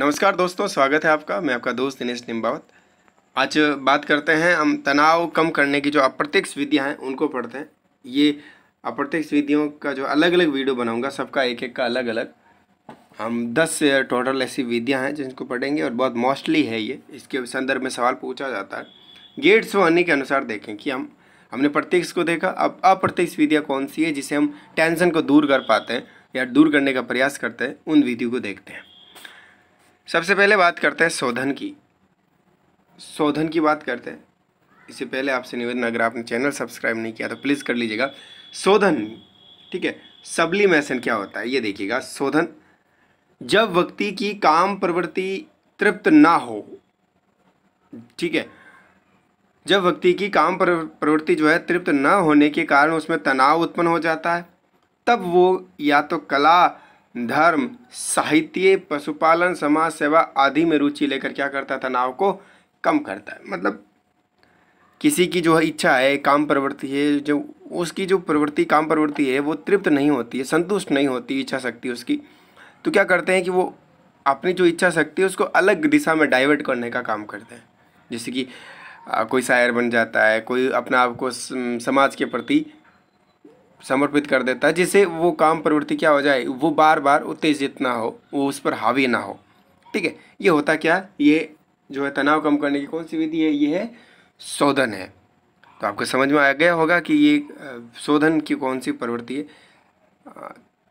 नमस्कार दोस्तों स्वागत है आपका मैं आपका दोस्त दिनेश निम्बावत आज बात करते हैं हम तनाव कम करने की जो अप्रत्यक्ष विधियाँ हैं उनको पढ़ते हैं ये अप्रत्यक्ष विधियों का जो अलग अलग वीडियो बनाऊंगा सबका एक एक का अलग अलग हम दस टोटल ऐसी विधियाँ हैं जिनको पढ़ेंगे और बहुत मोस्टली है ये इसके संदर्भ में सवाल पूछा जाता है गेट्स व के अनुसार देखें कि हम हमने प्रत्यक्ष को देखा अब अप्रत्यक्ष विधियाँ कौन सी है जिसे हम टेंशन को दूर कर पाते हैं या दूर करने का प्रयास करते हैं उन विधियों को देखते हैं सबसे पहले बात करते हैं शोधन की शोधन की बात करते हैं इससे पहले आपसे निवेदन अगर आपने चैनल सब्सक्राइब नहीं किया तो प्लीज़ कर लीजिएगा शोधन ठीक है सब्लिमेशन क्या होता है ये देखिएगा शोधन जब व्यक्ति की काम प्रवृत्ति तृप्त ना हो ठीक है जब व्यक्ति की काम प्रवृत्ति जो है तृप्त ना होने के कारण उसमें तनाव उत्पन्न हो जाता है तब वो या तो कला धर्म साहित्य पशुपालन समाज सेवा आदि में रुचि लेकर क्या करता है तनाव को कम करता है मतलब किसी की जो इच्छा है काम प्रवृत्ति है जो उसकी जो प्रवृत्ति काम प्रवृत्ति है वो तृप्त नहीं होती है संतुष्ट नहीं होती इच्छा शक्ति उसकी तो क्या करते हैं कि वो अपनी जो इच्छा शक्ति है उसको अलग दिशा में डाइवर्ट करने का काम करते हैं जैसे कि कोई शायर बन जाता है कोई अपना आप को समाज के प्रति समर्पित कर देता है जिससे वो काम प्रवृत्ति क्या हो जाए वो बार बार उत्तेजित ना हो वो उस पर हावी ना हो ठीक है ये होता क्या ये जो है तनाव कम करने की कौन सी विधि है ये है शोधन है तो आपको समझ में आ गया होगा कि ये शोधन की कौन सी प्रवृत्ति है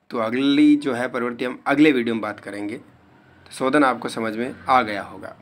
तो अगली जो है प्रवृत्ति हम अगले वीडियो में बात करेंगे तो शोधन आपको समझ में आ गया होगा